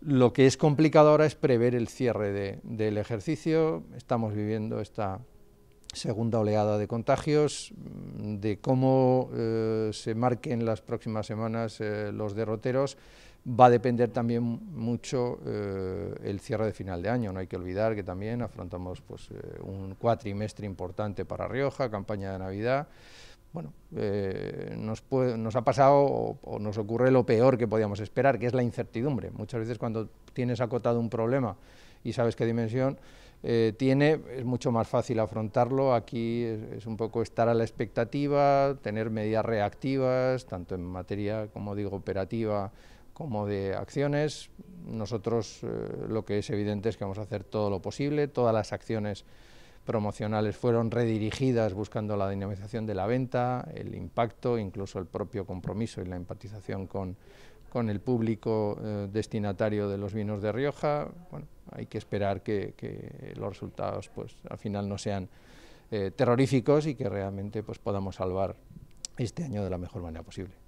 Lo que es complicado ahora es prever el cierre de, del ejercicio. Estamos viviendo esta segunda oleada de contagios, mm, de cómo eh, se marquen las próximas semanas eh, los derroteros. Va a depender también mucho eh, el cierre de final de año. No hay que olvidar que también afrontamos pues, un cuatrimestre importante para Rioja, campaña de Navidad bueno, eh, nos, ha pasado o, nos ocurre lo peor que podíamos esperar, que es la incertidumbre. Muchas veces cuando tienes acotado un problema y sabes qué dimensión eh, tiene, es mucho más fácil afrontarlo. Aquí es, un poco estar a la expectativa, tener medidas reactivas, tanto en materia, como digo, operativa como de acciones. Nosotros eh, lo que es evidente es que vamos a hacer todo lo posible, todas las acciones promocionales fueron redirigidas buscando la dinamización de la venta, el impacto, incluso el propio compromiso y la empatización con, el público eh, destinatario de los vinos de Rioja. Bueno, hay que esperar que, los resultados pues, al final no sean eh, terroríficos y que realmente pues, podamos salvar este año de la mejor manera posible.